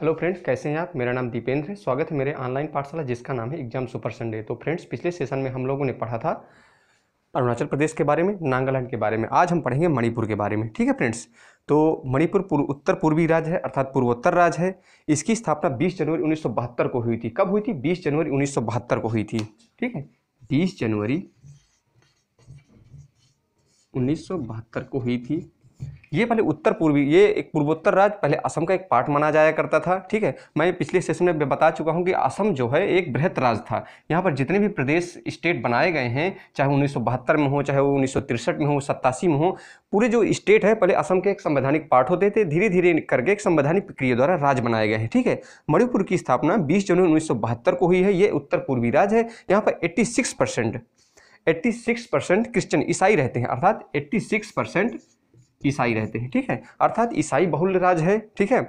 hello friends कैसे हैं आप मेरा नाम दीपेंद्र है स्वागत है मेरे ऑनलाइन पाठशाला जिसका नाम है एग्जाम सुपर संडे तो फ्रेंड्स पिछले सेशन में हम लोगों ने पढ़ा था अरुणाचल प्रदेश के बारे में नागालैंड के बारे में आज हम पढ़ेंगे मणिपुर के बारे में ठीक है फ्रेंड्स तो मणिपुर पूर्व उत्तर पूर्वी राज्य है अर्थात पूर्वोत्तर राज्य है इसकी स्थापना 20 जनवरी उन्नीस को हुई थी कब हुई थी 20 जनवरी उन्नीस को हुई थी ठीक है 20 जनवरी उन्नीस को हुई थी ये पहले उत्तर पूर्वी ये एक पूर्वोत्तर राज्य पहले असम का एक पार्ट माना जाया करता था ठीक है मैं पिछले सेशन में बता चुका हूँ कि असम जो है एक बृहत राज्य था यहाँ पर जितने भी प्रदेश स्टेट बनाए गए हैं चाहे उन्नीस में हो चाहे वो उन्नीस में हो सत्तासी में हो पूरे जो स्टेट है पहले असम के एक संवैधानिक पार्ट होते थे धीरे धीरे करके एक संवैधानिक प्रक्रिया द्वारा राज्य बनाए गए हैं ठीक है मणिपुर की स्थापना बीस जनवरी उन्नीस को हुई है ये उत्तर पूर्वी राज्य है यहाँ पर एट्टी 86 परसेंट क्रिश्चियन ईसाई रहते हैं अर्थात 86 परसेंट ईसाई रहते हैं ठीक है अर्थात ईसाई बहुल राज है ठीक है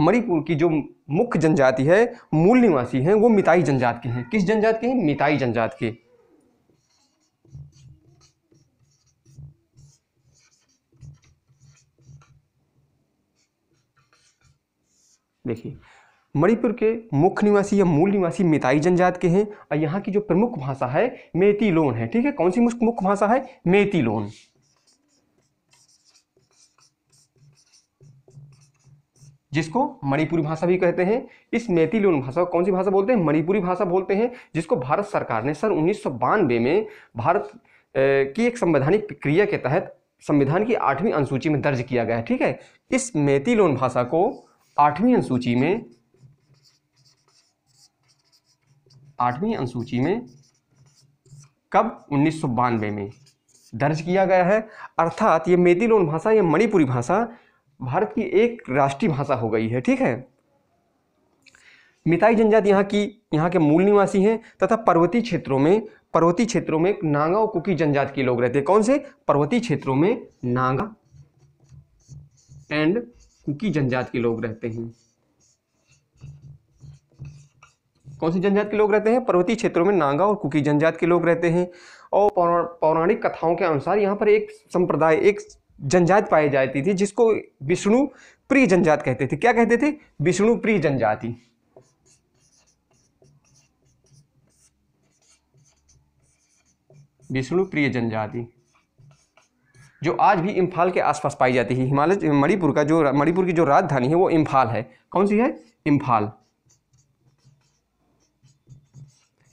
मणिपुर की जो मुख्य जनजाति है मूल निवासी हैं वो मिताई जनजाति के हैं किस जनजाति के हैं मिताई जनजाति के देखिए मणिपुर के मुख्य निवासी या मूल निवासी मिताई जनजाति के हैं और यहाँ की जो प्रमुख भाषा है मेती लोन है ठीक है कौन सी मुख्य भाषा है मेती लोन जिसको मणिपुरी भाषा भी कहते हैं इस मेथी लोन भाषा कौन सी भाषा बोलते हैं मणिपुरी भाषा बोलते हैं जिसको भारत सरकार ने सन उन्नीस में भारत की एक संवैधानिक प्रक्रिया के तहत संविधान की आठवीं अनुसूची में दर्ज किया गया है ठीक है इस मैती लोन भाषा को आठवीं अनुसूची में आठवीं अनुसूची में कब उन्नीस में दर्ज किया गया है अर्थात ये मेती लोन भाषा या मणिपुरी भाषा भारत की एक राष्ट्रीय भाषा हो गई है ठीक है मिताई जनजाति यहाँ की यहाँ के मूल निवासी हैं तथा पर्वतीय क्षेत्रों में पर्वतीय क्षेत्रों में नागा और कुकी जनजाति के लोग रहते हैं कौन से पर्वतीय क्षेत्रों में नागा एंड कुकी जनजाति के लोग रहते हैं कौन सी जनजाति के लोग रहते हैं पर्वतीय क्षेत्रों में नागा और कुकी जनजाति के लोग रहते हैं और पौराणिक कथाओं के अनुसार यहाँ पर एक संप्रदाय एक जनजात पाई जाती थी जिसको विष्णु प्रिय जनजात कहते थे क्या कहते थे विष्णु प्रिय जनजाति विष्णु प्रिय जनजाति जो आज भी इम्फाल के आसपास पाई जाती है हिमालय मणिपुर का जो मणिपुर की जो राजधानी है वो इम्फाल है कौन सी है इम्फाल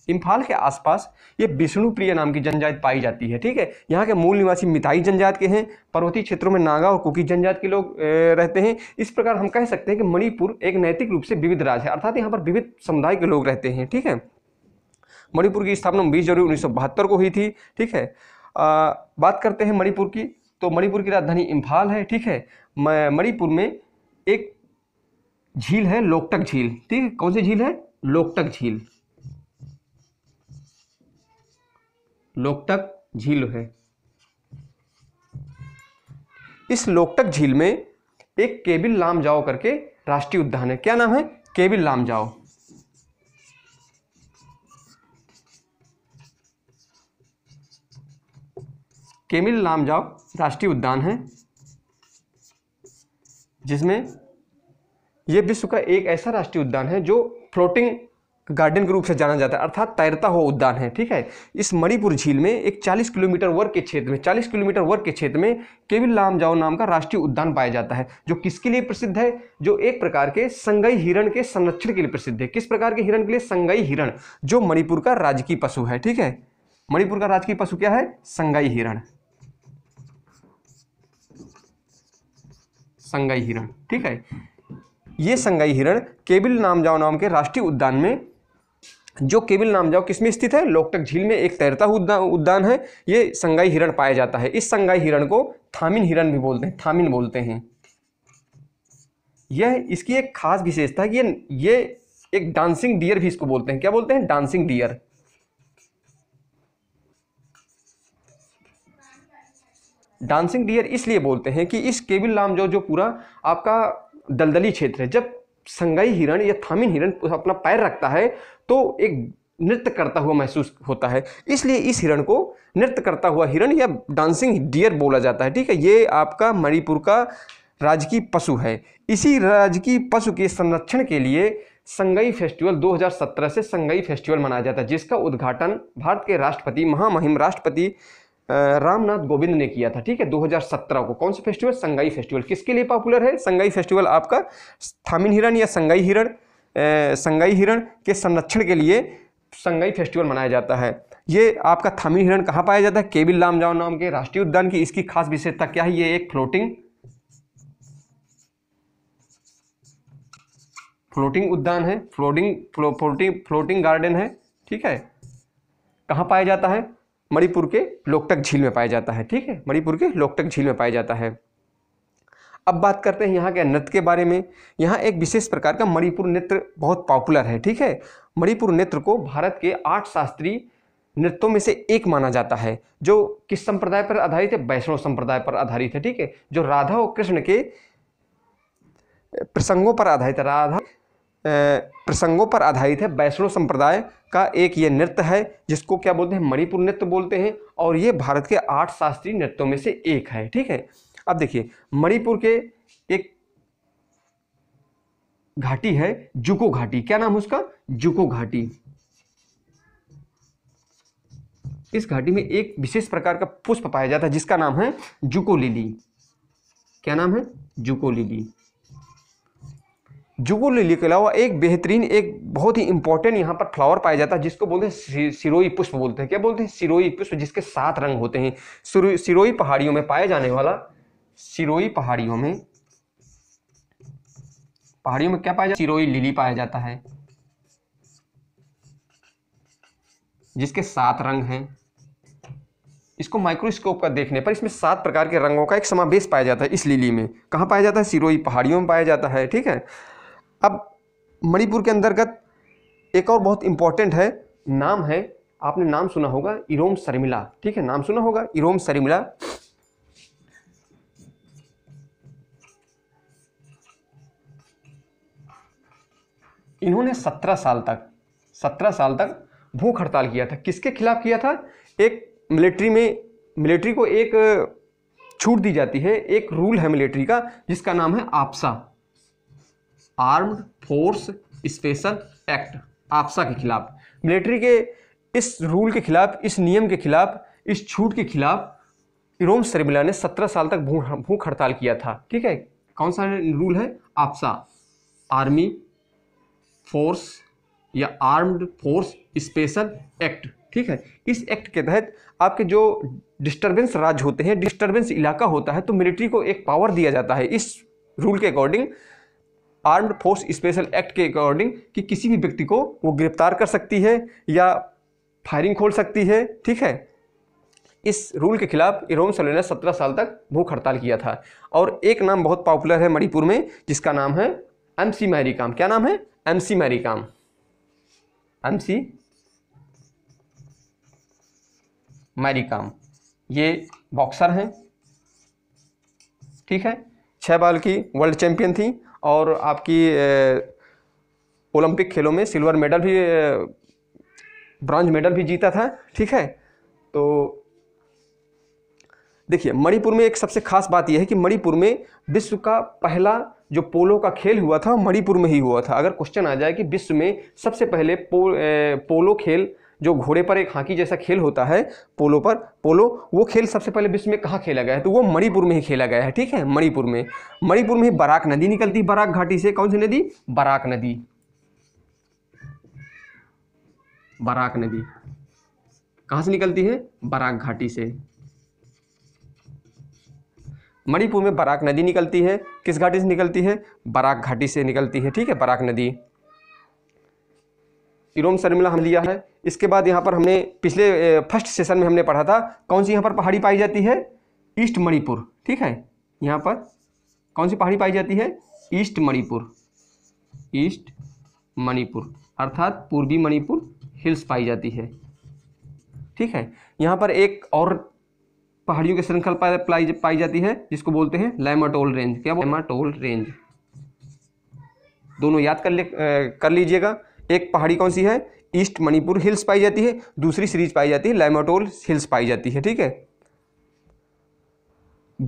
इम्फाल के आसपास ये विष्णुप्रिय नाम की जनजाति पाई जाती है ठीक है यहाँ के मूल निवासी मिताई जनजात के हैं पर्वतीय क्षेत्रों में नागा और कुकी जनजात के लोग रहते हैं इस प्रकार हम कह सकते हैं कि मणिपुर एक नैतिक रूप से विविध राज्य है अर्थात यहाँ पर विविध समुदाय के लोग रहते हैं ठीक है मणिपुर की स्थापना बीस जनवरी उन्नीस को हुई थी ठीक है आ, बात करते हैं मणिपुर की तो मणिपुर की राजधानी इम्फाल है ठीक है मणिपुर में एक झील है लोकटक झील ठीक है कौन सी झील है लोकटक झील लोकटक झील है इस लोकटक झील में एक केबिल लाम जाओ करके राष्ट्रीय उद्यान है क्या नाम है केबिल लाम जाओ केबिल लाम जाओ राष्ट्रीय उद्यान है जिसमें यह विश्व का एक ऐसा राष्ट्रीय उद्यान है जो फ्लोटिंग गार्डन के रूप से जाना जाता है अर्थात तैरता हुआ उद्यान है ठीक है इस मणिपुर झील में एक 40 किलोमीटर वर्ग के क्षेत्र में 40 किलोमीटर वर्ग के क्षेत्र में केविल जाओ नाम का राष्ट्रीय उद्यान पाया जाता है जो किसके लिए प्रसिद्ध है जो एक प्रकार के संगई हिरण के संरक्षण के लिए प्रसिद्ध है किस प्रकार के हिरण के लिए संगई हिरण जो मणिपुर का राजकीय पशु है ठीक है मणिपुर का राजकीय पशु क्या है संगई हिरण संगई हिरण ठीक है ये संगई हिरण केबिल नामजाओ नाम के राष्ट्रीय उद्यान में जो केबिल नामजाओ जाओ किसमें स्थित है लोकटक झील में एक तैरता हुआ उद्यान है ये संगाई हिरण पाया जाता है इस संगाई हिरण को थामिन हिरण भी बोलते हैं थामिन बोलते हैं यह इसकी एक खास विशेषता है कि ये ये एक डांसिंग डियर भी इसको बोलते हैं क्या बोलते हैं डांसिंग डियर डांसिंग डियर इसलिए बोलते हैं कि इस केबिल जो जो पूरा आपका दलदली क्षेत्र है जब संगाई हिरण या थामिन हिरण अपना पैर रखता है तो एक नृत्य करता हुआ महसूस होता है इसलिए इस हिरण को नृत्य करता हुआ हिरण या डांसिंग डियर बोला जाता है ठीक है ये आपका मणिपुर का राजकीय पशु है इसी राजकीय पशु के संरक्षण के लिए संगई फेस्टिवल 2017 से संगई फेस्टिवल मनाया जाता है जिसका उद्घाटन भारत के राष्ट्रपति महामहिम राष्ट्रपति रामनाथ गोविंद ने किया था ठीक है 2017 को कौन सा फेस्टिवल संगाई फेस्टिवल किसके लिए पॉपुलर है संगाई फेस्टिवल आपका थामिन हिरण या संगाई हिरण संगाई हिरण के संरक्षण के लिए संगाई फेस्टिवल मनाया जाता है ये आपका थामिन हिरण कहाँ पाया जाता है केबिल लामजाओ नाम के राष्ट्रीय उद्यान की इसकी खास विशेषता क्या है ये एक फ्लोटिंग फ्लोटिंग उद्यान है फ्लोटिंग फ्लो, फ्लोटिंग फ्लोटिंग गार्डन है ठीक है कहाँ पाया जाता है मणिपुर के लोकटक झील में पाया जाता है ठीक है मणिपुर के लोकटक झील में पाया जाता है अब बात करते हैं यहाँ के नृत्य के बारे में यहाँ एक विशेष प्रकार का मणिपुर नृत्य बहुत पॉपुलर है ठीक है मणिपुर नृत्य को भारत के आठ शास्त्रीय नृत्यों में से एक माना जाता है जो किस संप्रदाय पर आधारित है वैष्णव संप्रदाय पर आधारित है ठीक है जो राधा और कृष्ण के प्रसंगों पर आधारित है राधा प्रसंगों पर आधारित है वैष्णव संप्रदाय का एक ये नृत्य है जिसको क्या बोलते हैं मणिपुर नृत्य बोलते हैं और ये भारत के आठ शास्त्रीय नृत्यों में से एक है ठीक है अब देखिए मणिपुर के एक घाटी है जुको घाटी क्या नाम है उसका जुको घाटी इस घाटी में एक विशेष प्रकार का पुष्प पाया जाता है जिसका नाम है जुको लिली क्या नाम है जुको लिली जुगुल लिली के अलावा एक बेहतरीन एक बहुत ही इंपॉर्टेंट यहाँ पर फ्लावर पाया जाता है जिसको बोलते हैं सिरोई पुष्प बोलते हैं क्या बोलते हैं सिरोई पुष्प जिसके सात रंग होते हैं सिरोई पहाड़ियों में पाया जाने वाला सिरोई पहाड़ियों में पहाड़ियों में क्या पाया जाता सिरोई लिली पाया जाता है जिसके सात रंग हैं इसको माइक्रोस्कोप का देखने पर इसमें सात प्रकार के रंगों का एक समावेश पाया जाता है इस लिली में कहाँ पाया जाता है सिरोई पहाड़ियों में पाया जाता है ठीक है अब मणिपुर के अंतर्गत एक और बहुत इम्पॉर्टेंट है नाम है आपने नाम सुना होगा इरोम शर्मिला ठीक है नाम सुना होगा इरोम शर्मिला इन्होंने सत्रह साल तक सत्रह साल तक भूख हड़ताल किया था किसके खिलाफ किया था एक मिलिट्री में मिलिट्री को एक छूट दी जाती है एक रूल है मिलिट्री का जिसका नाम है AFSPA armed force special act AFSPA के खिलाफ मिलिट्री के इस रूल के खिलाफ इस नियम के खिलाफ इस छूट के खिलाफ रोम शर्मिला ने सत्रह साल तक भूख हड़ताल किया था ठीक है कौन सा रूल है आपसा आर्मी फोर्स या आर्म्ड फोर्स स्पेशल एक्ट ठीक है इस एक्ट के तहत आपके जो डिस्टरबेंस राज होते हैं डिस्टरबेंस इलाका होता है तो मिलिट्री को एक पावर दिया जाता है इस रूल के according armed force special act के अकॉर्डिंग कि किसी भी व्यक्ति को वो गिरफ्तार कर सकती है या फायरिंग खोल सकती है ठीक है इस रूल के खिलाफ इरोम सोलह ने सत्रह साल तक भूख हड़ताल किया था और एक नाम बहुत पॉपुलर है मणिपुर में जिसका नाम है एम सी मैरी काम क्या नाम है M C Mary Kom M C Mary Kom ये बॉक्सर हैं ठीक है छः बाल की वर्ल्ड चैंपियन थी और आपकी ओलंपिक खेलों में सिल्वर मेडल भी ब्रॉन्ज मेडल भी जीता था ठीक है तो देखिए मणिपुर में एक सबसे खास बात यह है कि मणिपुर में विश्व का पहला जो पोलो का खेल हुआ था मणिपुर में ही हुआ था अगर क्वेश्चन आ जाए कि विश्व में सबसे पहले पो, ए, पोलो खेल जो घोड़े पर एक हाकी जैसा खेल होता है पोलो पर पोलो वो खेल सबसे पहले विश्व में कहाँ खेला गया है तो वो मणिपुर में ही खेला गया है ठीक है मणिपुर में मणिपुर में ही बराक नदी निकलती बराक घाटी से कौन सी नदी बराक नदी बराक नदी कहाँ से निकलती है बराक घाटी से मणिपुर में बराक नदी निकलती है किस घाटी से निकलती है बराक घाटी से निकलती है ठीक है बराक नदी इरोम शर्मिला हम लिया है इसके बाद यहाँ पर हमने पिछले फर्स्ट सेशन में हमने पढ़ा था कौन सी यहाँ पर पहाड़ी पाई जाती है ईस्ट मणिपुर ठीक है यहाँ पर कौन सी पहाड़ी पाई जाती है ईस्ट मणिपुर ईस्ट मणिपुर अर्थात पूर्वी मणिपुर हिल्स पाई जाती है ठीक है यहाँ पर एक और पहाड़ियों की श्रृंखला पाई, पाई जाती है जिसको बोलते हैं लैमाटोल रेंज क्या बोल लैमाटोल रेंज दोनों याद कर ले कर लीजिएगा एक पहाड़ी कौन सी है ईस्ट मणिपुर हिल्स पाई जाती है दूसरी सीरीज पाई जाती है लैमाटोल हिल्स पाई जाती है ठीक है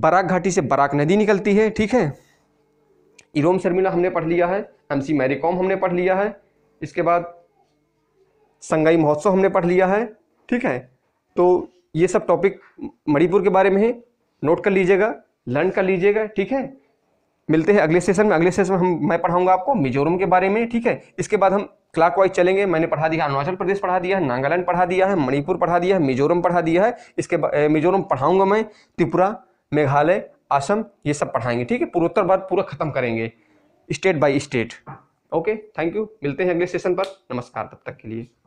बराक घाटी से बराक नदी निकलती है ठीक है इरोम शर्मिला हमने पढ़ लिया है एम सी मैरीकॉम हमने पढ़ लिया है इसके बाद संगाई महोत्सव हमने पढ़ लिया है ठीक है तो ये सब टॉपिक मणिपुर के बारे में है नोट कर लीजिएगा लर्न कर लीजिएगा ठीक है मिलते हैं अगले सेशन में अगले सेशन में हम मैं पढ़ाऊंगा आपको मिजोरम के बारे में ठीक है इसके बाद हम क्लाकवाइज चलेंगे मैंने पढ़ा दिया अरुणाचल प्रदेश पढ़ा दिया है नागालैंड पढ़ा दिया है मणिपुर पढ़ा दिया है मिजोरम पढ़ा दिया है इसके मिजोरम पढ़ाऊंगा मैं त्रिपुरा मेघालय असम ये सब पढ़ाएंगे ठीक है पूर्वोत्तर भारत पूरा खत्म करेंगे state by state okay thank you मिलते हैं अगले सेशन पर नमस्कार तब तक के लिए